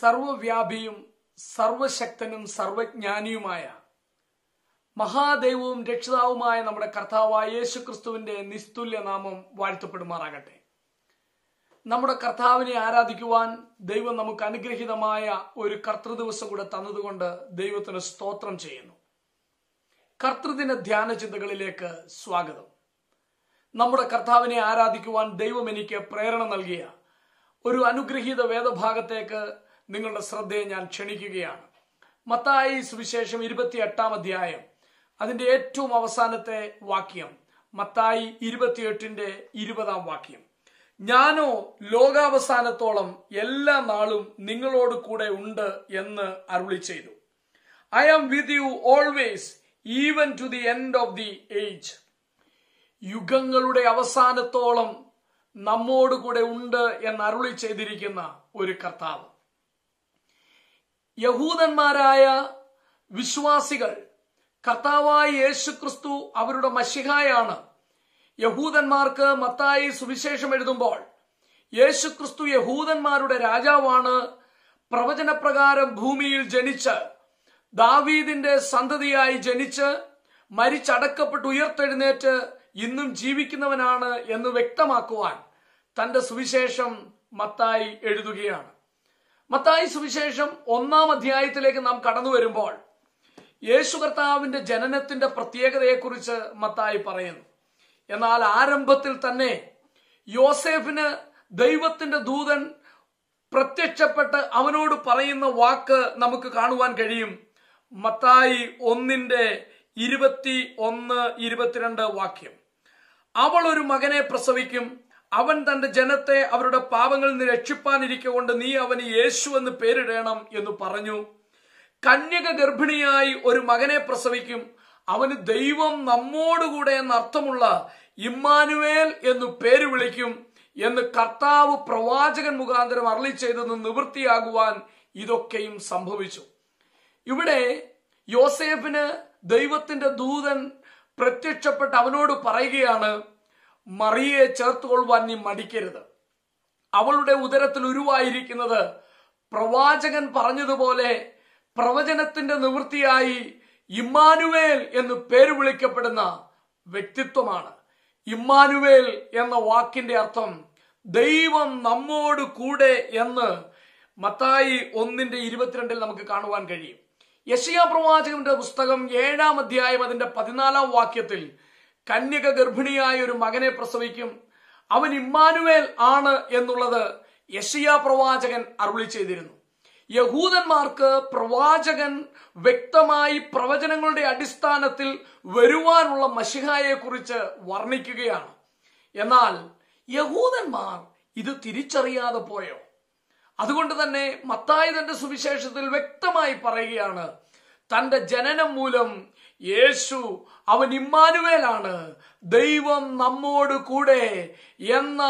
സർവവ്യാപിയും സർവശക്തനും സർവജ്ഞാനിയുമായ മഹാദൈവവും രക്ഷിതാവുമായ നമ്മുടെ കർത്താവായ യേശു ക്രിസ്തുവിന്റെ നിസ്തുല്യ നാമം വാഴ്ത്തപ്പെടുമാറാകട്ടെ നമ്മുടെ കർത്താവിനെ ആരാധിക്കുവാൻ ദൈവം നമുക്ക് അനുഗ്രഹീതമായ ഒരു കർത്തൃദിവസം കൂടെ തന്നതുകൊണ്ട് ദൈവത്തിന് സ്തോത്രം ചെയ്യുന്നു കർത്തൃദിന ധ്യാന ചിന്തകളിലേക്ക് സ്വാഗതം നമ്മുടെ കർത്താവിനെ ആരാധിക്കുവാൻ ദൈവം എനിക്ക് പ്രേരണ നൽകിയ ഒരു അനുഗ്രഹീത വേദഭാഗത്തേക്ക് നിങ്ങളുടെ ശ്രദ്ധയെ ഞാൻ ക്ഷണിക്കുകയാണ് മത്തായി സുവിശേഷം ഇരുപത്തി എട്ടാം അധ്യായം അതിന്റെ ഏറ്റവും അവസാനത്തെ വാക്യം മത്തായി ഇരുപത്തിയെട്ടിന്റെ ഇരുപതാം വാക്യം ഞാനോ ലോകാവസാനത്തോളം എല്ലാ നാളും നിങ്ങളോട് കൂടെ ഉണ്ട് എന്ന് അരുളി ചെയ്തു I am with you always even to the end of the age യുഗങ്ങളുടെ അവസാനത്തോളം നമ്മോടുകൂടെ കൂടെ ഉണ്ട് എന്ന് അരുളി ചെയ്തിരിക്കുന്ന ഒരു കർത്താവ് യഹൂദന്മാരായ വിശ്വാസികൾ കർത്താവായ യേശു ക്രിസ്തു അവരുടെ മഷിഹായാണ് യഹൂദന്മാർക്ക് മത്തായി സുവിശേഷം എഴുതുമ്പോൾ യേശു ക്രിസ്തു യഹൂദന്മാരുടെ രാജാവാണ് പ്രവചനപ്രകാരം ഭൂമിയിൽ ജനിച്ച് ദാവീദിന്റെ സന്തതിയായി ജനിച്ച് മരിച്ചടക്കപ്പെട്ട് ഉയർത്തെഴുന്നേറ്റ് ഇന്നും ജീവിക്കുന്നവനാണ് എന്ന് വ്യക്തമാക്കുവാൻ തന്റെ സുവിശേഷം മത്തായി എഴുതുകയാണ് മത്തായി സുവിശേഷം ഒന്നാം അധ്യായത്തിലേക്ക് നാം കടന്നു വരുമ്പോൾ യേശു കർത്താവിന്റെ ജനനത്തിന്റെ പ്രത്യേകതയെക്കുറിച്ച് മത്തായി പറയുന്നു എന്നാൽ ആരംഭത്തിൽ തന്നെ യോസേഫിന് ദൈവത്തിന്റെ ദൂതൻ പ്രത്യക്ഷപ്പെട്ട് അവനോട് പറയുന്ന വാക്ക് നമുക്ക് കാണുവാൻ കഴിയും മത്തായി ഒന്നിന്റെ ഇരുപത്തി ഒന്ന് ഇരുപത്തിരണ്ട് വാക്യം അവൾ ഒരു മകനെ പ്രസവിക്കും അവൻ തന്റെ ജനത്തെ അവരുടെ പാപങ്ങളിൽ നിന്ന് രക്ഷിപ്പാനിരിക്കൊണ്ട് നീ അവന് യേശു എന്ന് പേരിടേണം എന്ന് പറഞ്ഞു കന്യക ഗർഭിണിയായി ഒരു മകനെ പ്രസവിക്കും അവന് ദൈവം നമ്മോടുകൂടെ എന്നർത്ഥമുള്ള ഇമ്മാനുവേൽ എന്നു പേര് വിളിക്കും എന്ന് കർത്താവ് പ്രവാചകൻ മുഖാന്തരം അറളി ചെയ്തെന്ന് നിവൃത്തിയാകുവാൻ ഇതൊക്കെയും സംഭവിച്ചു ഇവിടെ യോസേഫിന് ദൈവത്തിന്റെ ദൂതൻ പ്രത്യക്ഷപ്പെട്ട് അവനോട് പറയുകയാണ് മറിയെ ചേർത്തുകൊള്ളുവാൻ നീ മടിക്കരുത് അവളുടെ ഉദരത്തിൽ ഉരുവായിരിക്കുന്നത് പ്രവാചകൻ പറഞ്ഞതുപോലെ പ്രവചനത്തിന്റെ നിവൃത്തിയായി ഇമ്മാനുവേൽ എന്ന് പേര് വിളിക്കപ്പെടുന്ന വ്യക്തിത്വമാണ് ഇമ്മാനുവേൽ എന്ന വാക്കിന്റെ അർത്ഥം ദൈവം നമ്മോട് കൂടെ എന്ന് മത്തായി ഒന്നിന്റെ ഇരുപത്തിരണ്ടിൽ നമുക്ക് കാണുവാൻ കഴിയും യശിയ പ്രവാചകന്റെ പുസ്തകം ഏഴാം അധ്യായം അതിന്റെ പതിനാലാം വാക്യത്തിൽ കന്യക ഗർഭിണിയായ ഒരു മകനെ പ്രസവിക്കും അവൻ ഇമ്മാനുവേൽ ആണ് എന്നുള്ളത് യഷിയ പ്രവാചകൻ അരുളി ചെയ്തിരുന്നു യഹൂദന്മാർക്ക് പ്രവാചകൻ വ്യക്തമായി പ്രവചനങ്ങളുടെ അടിസ്ഥാനത്തിൽ വരുവാനുള്ള കുറിച്ച് വർണ്ണിക്കുകയാണ് എന്നാൽ യഹൂദന്മാർ ഇത് തിരിച്ചറിയാതെ പോയോ അതുകൊണ്ട് തന്നെ തന്റെ സുവിശേഷത്തിൽ വ്യക്തമായി പറയുകയാണ് തന്റെ ജനനം മൂലം യേശു അവൻ ഇമ്മാനുവേലാണ് ദൈവം നമ്മോട് കൂടെ എന്ന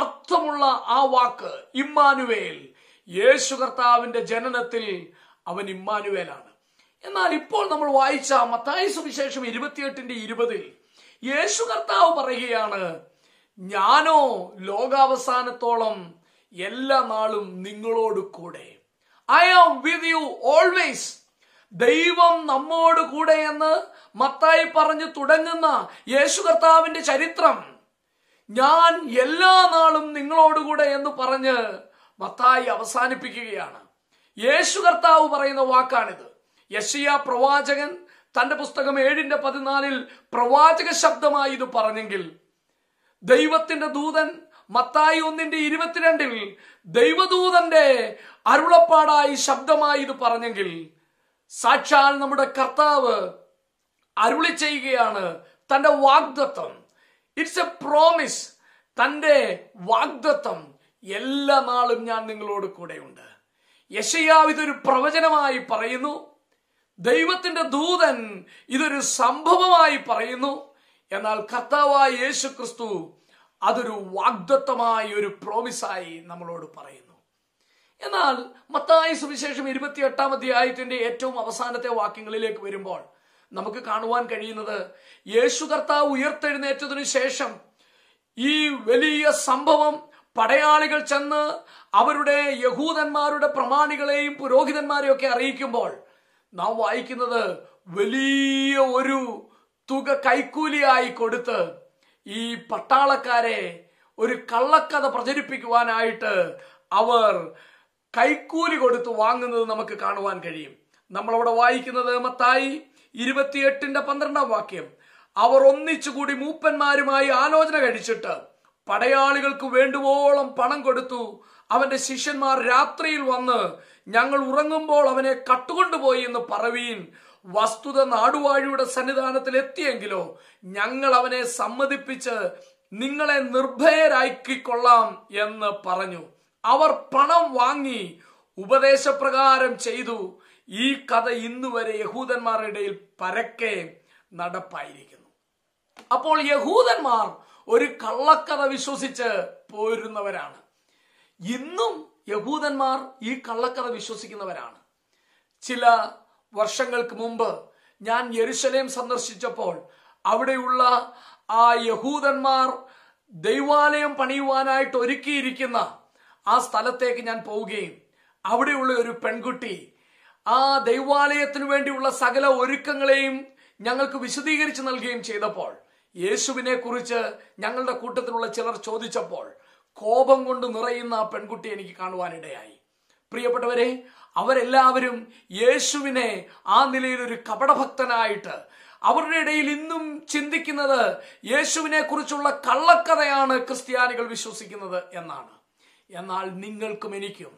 അർത്ഥമുള്ള ആ വാക്ക് ഇമ്മാനുവേൽ യേശു കർത്താവിന്റെ ജനനത്തിൽ അവൻ ഇമ്മാനുവേലാണ് എന്നാൽ ഇപ്പോൾ നമ്മൾ വായിച്ച മത്തായ സുവിശേഷം ഇരുപത്തിയെട്ടിന്റെ ഇരുപതിൽ യേശു കർത്താവ് പറയുകയാണ് ഞാനോ ലോകാവസാനത്തോളം എല്ലാ നാളും നിങ്ങളോട് കൂടെ I am with you always ദൈവം നമ്മോട് കൂടെ എന്ന് മത്തായി പറഞ്ഞു തുടങ്ങുന്ന യേശു കർത്താവിന്റെ ചരിത്രം ഞാൻ എല്ലാ നാളും നിങ്ങളോടുകൂടെ എന്ന് പറഞ്ഞ് മത്തായി അവസാനിപ്പിക്കുകയാണ് യേശു കർത്താവ് പറയുന്ന വാക്കാണിത് യശിയ പ്രവാചകൻ തന്റെ പുസ്തകം ഏഴിന്റെ പതിനാലിൽ പ്രവാചക ശബ്ദമായി ഇത് പറഞ്ഞെങ്കിൽ ദൈവത്തിന്റെ ദൂതൻ മത്തായി ഒന്നിന്റെ ഇരുപത്തിരണ്ടിൽ ദൈവദൂതന്റെ അരുളപ്പാടായി ശബ്ദമായി ഇത് പറഞ്ഞെങ്കിൽ സാക്ഷാൽ നമ്മുടെ കർത്താവ് അരുളി ചെയ്യുകയാണ് തന്റെ വാഗ്ദത്വം ഇറ്റ്സ് എ പ്രോമിസ് തന്റെ വാഗ്ദത്വം എല്ലാ നാളും ഞാൻ നിങ്ങളോട് കൂടെയുണ്ട് യശയാവ് ഇതൊരു പ്രവചനമായി പറയുന്നു ദൈവത്തിന്റെ ദൂതൻ ഇതൊരു സംഭവമായി പറയുന്നു എന്നാൽ കർത്താവായ യേശു ക്രിസ്തു അതൊരു വാഗ്ദത്തമായി ഒരു പ്രോമിസായി നമ്മളോട് പറയുന്നു എന്നാൽ മത്തായ സുവിശേഷം ഇരുപത്തിയെട്ടാം അധ്യായത്തിന്റെ ഏറ്റവും അവസാനത്തെ വാക്യങ്ങളിലേക്ക് വരുമ്പോൾ നമുക്ക് കാണുവാൻ കഴിയുന്നത് യേശു കർത്താവ് ഉയർത്തെഴുന്നേറ്റതിനു ശേഷം ഈ വലിയ സംഭവം പടയാളികൾ ചെന്ന് അവരുടെ യഹൂദന്മാരുടെ പ്രമാണികളെയും പുരോഹിതന്മാരെയും ഒക്കെ അറിയിക്കുമ്പോൾ നാം വായിക്കുന്നത് വലിയ ഒരു തുക കൈക്കൂലിയായി കൊടുത്ത് ഈ പട്ടാളക്കാരെ ഒരു കള്ളക്കഥ പ്രചരിപ്പിക്കുവാനായിട്ട് അവർ കൈക്കൂലി കൊടുത്തു വാങ്ങുന്നത് നമുക്ക് കാണുവാൻ കഴിയും നമ്മളവിടെ വായിക്കുന്നത് മത്തായി ഇരുപത്തിയെട്ടിന്റെ പന്ത്രണ്ടാം വാക്യം അവർ ഒന്നിച്ചുകൂടി മൂപ്പന്മാരുമായി ആലോചന കഴിച്ചിട്ട് പടയാളികൾക്ക് വേണ്ടുവോളം പണം കൊടുത്തു അവന്റെ ശിഷ്യന്മാർ രാത്രിയിൽ വന്ന് ഞങ്ങൾ ഉറങ്ങുമ്പോൾ അവനെ കട്ടുകൊണ്ടുപോയി എന്ന് പറവീൻ വസ്തുത നാടുവാഴിയുടെ സന്നിധാനത്തിൽ എത്തിയെങ്കിലോ ഞങ്ങൾ അവനെ സമ്മതിപ്പിച്ച് നിങ്ങളെ നിർഭയരാക്കിക്കൊള്ളാം എന്ന് പറഞ്ഞു അവർ പണം വാങ്ങി ഉപദേശപ്രകാരം ചെയ്തു ഈ കഥ ഇന്നുവരെ യഹൂദന്മാരുടെ ഇടയിൽ പരക്കെ നടപ്പായിരിക്കുന്നു അപ്പോൾ യഹൂദന്മാർ ഒരു കള്ളക്കഥ വിശ്വസിച്ച് പോരുന്നവരാണ് ഇന്നും യഹൂദന്മാർ ഈ കള്ളക്കഥ വിശ്വസിക്കുന്നവരാണ് ചില വർഷങ്ങൾക്ക് മുമ്പ് ഞാൻ യരുശലേം സന്ദർശിച്ചപ്പോൾ അവിടെയുള്ള ആ യഹൂദന്മാർ ദൈവാലയം പണിയുവാനായിട്ട് ഒരുക്കിയിരിക്കുന്ന ആ സ്ഥലത്തേക്ക് ഞാൻ പോവുകയും അവിടെയുള്ള ഒരു പെൺകുട്ടി ആ ദൈവാലയത്തിനു വേണ്ടിയുള്ള സകല ഒരുക്കങ്ങളെയും ഞങ്ങൾക്ക് വിശദീകരിച്ചു നൽകുകയും ചെയ്തപ്പോൾ യേശുവിനെ കുറിച്ച് ഞങ്ങളുടെ കൂട്ടത്തിലുള്ള ചിലർ ചോദിച്ചപ്പോൾ കോപം കൊണ്ട് നിറയുന്ന ആ പെൺകുട്ടി എനിക്ക് കാണുവാനിടയായി പ്രിയപ്പെട്ടവരെ അവരെല്ലാവരും യേശുവിനെ ആ നിലയിൽ ഒരു കപടഭക്തനായിട്ട് അവരുടെ ഇടയിൽ ഇന്നും ചിന്തിക്കുന്നത് യേശുവിനെ കുറിച്ചുള്ള കള്ളക്കഥയാണ് ക്രിസ്ത്യാനികൾ വിശ്വസിക്കുന്നത് എന്നാണ് എന്നാൽ നിങ്ങൾക്കും എനിക്കും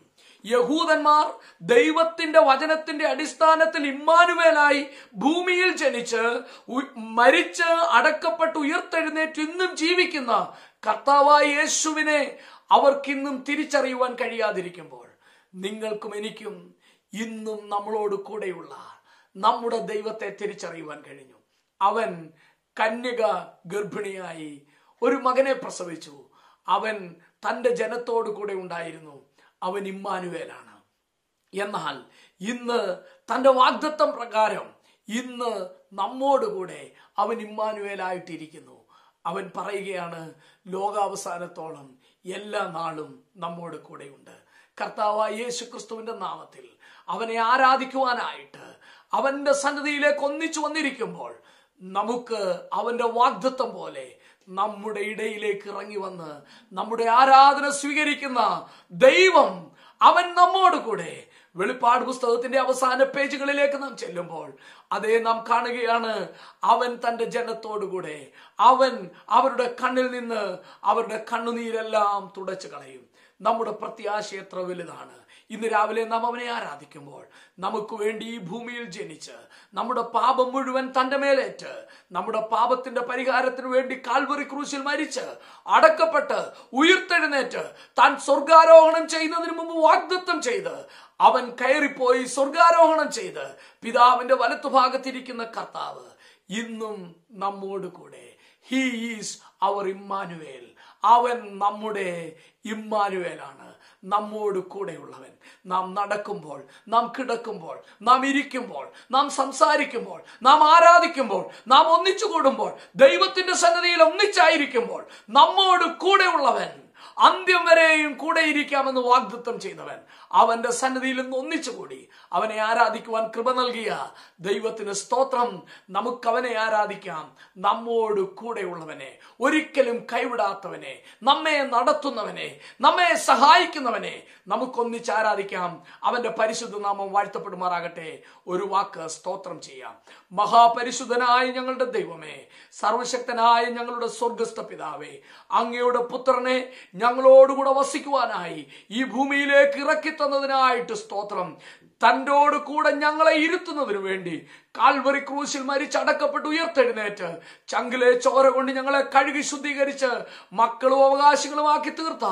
യഹൂദന്മാർ ദൈവത്തിന്റെ വചനത്തിന്റെ അടിസ്ഥാനത്തിൽ ഇമ്മാനുവേലായി ഭൂമിയിൽ ജനിച്ച് മരിച്ച് അടക്കപ്പെട്ട് ഉയർത്തെഴുന്നേറ്റ് ഇന്നും ജീവിക്കുന്ന കർത്താവായ യേശുവിനെ അവർക്കിന്നും തിരിച്ചറിയുവാൻ കഴിയാതിരിക്കുമ്പോൾ നിങ്ങൾക്കും എനിക്കും ഇന്നും നമ്മളോട് കൂടെയുള്ള നമ്മുടെ ദൈവത്തെ തിരിച്ചറിയുവാൻ കഴിഞ്ഞു അവൻ കന്യക ഗർഭിണിയായി ഒരു മകനെ പ്രസവിച്ചു അവൻ തൻ്റെ ജനത്തോടു കൂടെ ഉണ്ടായിരുന്നു അവൻ ഇമ്മാനുവേലാണ് എന്നാൽ ഇന്ന് തൻ്റെ വാഗ്ദത്വം പ്രകാരം ഇന്ന് നമ്മോടുകൂടെ അവൻ ഇമ്മാനുവേലായിട്ടിരിക്കുന്നു അവൻ പറയുകയാണ് ലോകാവസാനത്തോളം എല്ലാ നാളും നമ്മോട് കൂടെയുണ്ട് കർത്താവായ യേശു ക്രിസ്തുവിൻ്റെ നാമത്തിൽ അവനെ ആരാധിക്കുവാനായിട്ട് അവൻ്റെ സന്നദ്ധിയിലേക്ക് ഒന്നിച്ചു വന്നിരിക്കുമ്പോൾ നമുക്ക് അവൻ്റെ വാഗ്ദത്വം പോലെ നമ്മുടെ ഇടയിലേക്ക് ഇറങ്ങി വന്ന് നമ്മുടെ ആരാധന സ്വീകരിക്കുന്ന ദൈവം അവൻ നമ്മോട് കൂടെ വെളിപ്പാട് പുസ്തകത്തിന്റെ അവസാന പേജുകളിലേക്ക് നാം ചെല്ലുമ്പോൾ അതേ നാം കാണുകയാണ് അവൻ തൻ്റെ ജനത്തോടുകൂടെ അവൻ അവരുടെ കണ്ണിൽ നിന്ന് അവരുടെ കണ്ണുനീരെല്ലാം തുടച്ചു കളയും നമ്മുടെ പ്രത്യാശ എത്ര വലുതാണ് ഇന്ന് രാവിലെ നാം അവനെ ആരാധിക്കുമ്പോൾ നമുക്ക് വേണ്ടി ഈ ഭൂമിയിൽ ജനിച്ച് നമ്മുടെ പാപം മുഴുവൻ തന്റെ മേലേറ്റ് നമ്മുടെ പാപത്തിന്റെ പരിഹാരത്തിന് വേണ്ടി കാൽവറി ക്രൂശിൽ മരിച്ച് അടക്കപ്പെട്ട് ഉയർത്തെഴുന്നേറ്റ് താൻ സ്വർഗാരോഹണം ചെയ്യുന്നതിന് മുമ്പ് വാഗ്ദത്തം ചെയ്ത് അവൻ കയറിപ്പോയി സ്വർഗാരോഹണം ചെയ്ത് പിതാവിന്റെ വലത്തുഭാഗത്തിരിക്കുന്ന കർത്താവ് ഇന്നും നമ്മോട് കൂടെ ഹീ ഈസ് അവർ ഇമ്മാനുവേൽ അവൻ നമ്മുടെ ഇമ്മാനുവേലാണ് നമ്മോട് കൂടെയുള്ളവൻ നാം നടക്കുമ്പോൾ നാം കിടക്കുമ്പോൾ നാം ഇരിക്കുമ്പോൾ നാം സംസാരിക്കുമ്പോൾ നാം ആരാധിക്കുമ്പോൾ നാം ഒന്നിച്ചു കൂടുമ്പോൾ ദൈവത്തിന്റെ സന്നദ്ധിയിൽ ഒന്നിച്ചായിരിക്കുമ്പോൾ നമ്മോട് കൂടെയുള്ളവൻ അന്ത്യം വരെയും കൂടെ ഇരിക്കാമെന്ന് വാഗ്ദത്തം ചെയ്തവൻ അവന്റെ സന്നിധിയിൽ നിന്ന് ഒന്നിച്ചുകൂടി അവനെ ആരാധിക്കുവാൻ കൃപ നൽകിയ ദൈവത്തിന് സ്തോത്രം നമുക്ക് അവനെ ആരാധിക്കാം നമ്മോട് കൂടെയുള്ളവനെ ഒരിക്കലും കൈവിടാത്തവനെ നമ്മെ നടത്തുന്നവനെ നമ്മെ സഹായിക്കുന്നവനെ നമുക്കൊന്നിച്ച് ആരാധിക്കാം അവന്റെ പരിശുദ്ധ നാമം വാഴ്ത്തപ്പെടുമാറാകട്ടെ ഒരു വാക്ക് സ്തോത്രം ചെയ്യാം മഹാപരിശുദ്ധനായ ഞങ്ങളുടെ ദൈവമേ സർവശക്തനായ ഞങ്ങളുടെ സ്വർഗസ്ഥ പിതാവേ അങ്ങയുടെ പുത്രനെ ഞങ്ങളോടുകൂടെ വസിക്കുവാനായി ഈ ഭൂമിയിലേക്ക് ഇറക്കി തന്നതിനായിട്ട് സ്തോത്രം തൻ്റോട് കൂടെ ഞങ്ങളെ ഇരുത്തുന്നതിനു വേണ്ടി കാൽവറി ക്രൂശിൽ മരിച്ചടക്കപ്പെട്ട് ഉയർത്തെഴുന്നേറ്റ് ചങ്കിലെ ചോര കൊണ്ട് ഞങ്ങളെ കഴുകി ശുദ്ധീകരിച്ച് മക്കളും ആക്കി തീർത്ത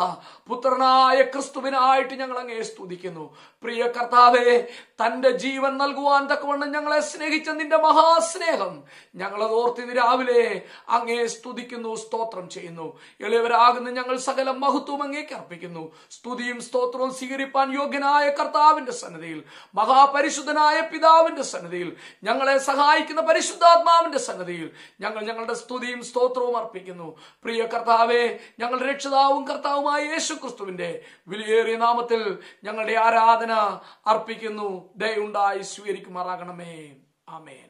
പുത്രനായ ക്രിസ്തുവിനായിട്ട് ഞങ്ങൾ അങ്ങേ സ്തുതിക്കുന്നു പ്രിയ കർത്താവെ തന്റെ ജീവൻ നൽകുവാൻ തക്കവണ്ണം ഞങ്ങളെ സ്നേഹിച്ച നിന്റെ മഹാസ്നേഹം ഞങ്ങളത് ഓർത്തി രാവിലെ അങ്ങേ സ്തുതിക്കുന്നു സ്തോത്രം ചെയ്യുന്നു എളിയവരാകുന്ന ഞങ്ങൾ സകല മഹത്വം അങ്ങേക്ക് അർപ്പിക്കുന്നു സ്തുതിയും സ്തോത്രവും സ്വീകരിപ്പാൻ യോഗ്യനായ കർത്താവിന്റെ സന്നദ്ധയിൽ മഹാപരിശുദ്ധനായ പിതാവിന്റെ സന്നിധിയിൽ ഞങ്ങളെ സഹായിക്കുന്ന പരിശുദ്ധാത്മാവിന്റെ സന്നിധിയിൽ ഞങ്ങൾ ഞങ്ങളുടെ സ്തുതിയും സ്തോത്രവും അർപ്പിക്കുന്നു പ്രിയ കർത്താവെ ഞങ്ങൾ രക്ഷിതാവും കർത്താവുമായ യേശു ക്രിസ്തുവിന്റെ വിലയേറിയ നാമത്തിൽ ഞങ്ങളുടെ ആരാധന അർപ്പിക്കുന്നു ദയുണ്ടായി സ്വീകരിക്കുമാറാകണമേ ആമേൻ